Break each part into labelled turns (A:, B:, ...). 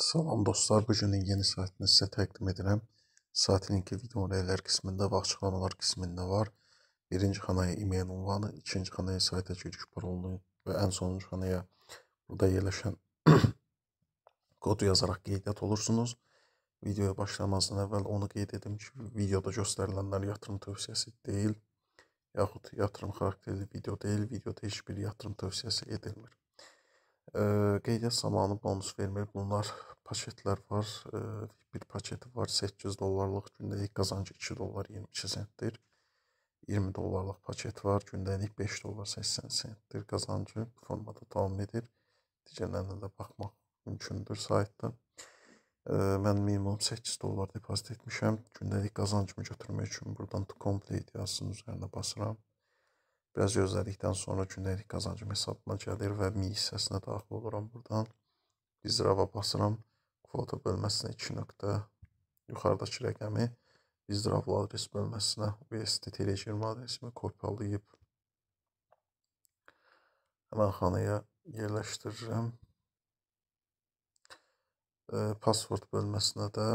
A: Salam dostlar, bu günün yeni saatini sizə təqdim edirəm. Saat linki videonun rəylər qismində və açıqlamalar qismində var. Birinci xanaya e-mail unvanı, ikinci xanaya sayta giriş parolunu və ən sonuncu xanaya burada yerləşən kodu yazaraq qeydiyyat olursunuz. Videoya başlamazdan əvvəl onu qeyd edim ki, videoda göstərilənlər yatırım tövsiyəsi deyil, yaxud yatırım xarakterli video deyil, videoda heç bir yatırım tövsiyəsi edilmir. Qeydiyyat zamanı bonus vermir. Bunlar paketlər var. Bir paketi var 8 dollarlıq gündəlik qazancı 2 dollar 22 sentdir. 20 dollarlıq paket var. Gündəlik 5 dollar 80 sentdir qazancı. Bu formada davam edir. Digərlərinə də baxmaq mümkündür saytda. Mən minimum 8 dollar depozit etmişəm. Gündəlik qazancımı götürmək üçün buradan complete yazısının üzərinə basıram. Biraz gözlədikdən sonra günəlik qazancım hesabıma gəlir və mi hissəsinə daxil oluram buradan. İzdirava basıram. Kvota bölməsinə 2 nöqtə yuxarıdakı rəqəmi izdiravlı adres bölməsinə USDT-20 adresimi kopyalayıb həmən xanaya yerləşdirirəm. Password bölməsinə də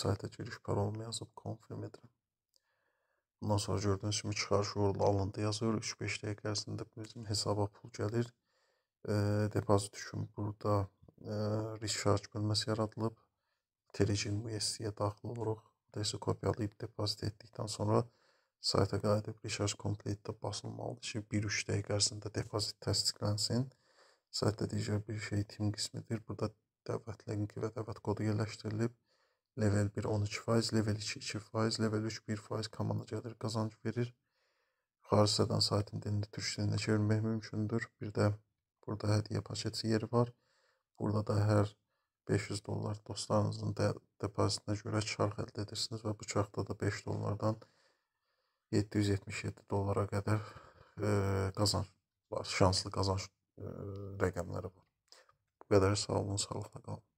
A: sayta giriş parolumu yazıb confirm edirəm. Ondan sonra gördüyünüz kimi çıxarış uğurlu alındı yazır. 3-5 dəqiqə ərzində bizim hesaba pul gəlir. E, depozit üçün burada e, recharge bölməsi yaradılıb. Telegram USD-yə daxil oluruq. Burada isə kopyalayıb depozit etdikdən sonra sayta qayıdıb recharge complete-də basılmalıdır ki, 1-3 dəqiqə ərzində depozit təsdiqlənsin. Saytda digər bir şey tim qismidir. Burada dəvət linki və dəvət kodu yerləşdirilib. Level 1 12%, level 2 2%, level 3 1% komanda gəlir, qazanc verir. Xarici sədən saytın dilini türk dilinə çevirmək mümkündür. Bir də burada hədiyyə paketi yeri var. Burada da hər 500 dollar dostlarınızın də depozitinə görə çarx əldə edirsiniz və bu çarxda da 5 dollardan 777 dollara qədər e, qazanc var, şanslı qazanc e, rəqəmləri var. Bu qədər sağ olun, sağlıqla qalın.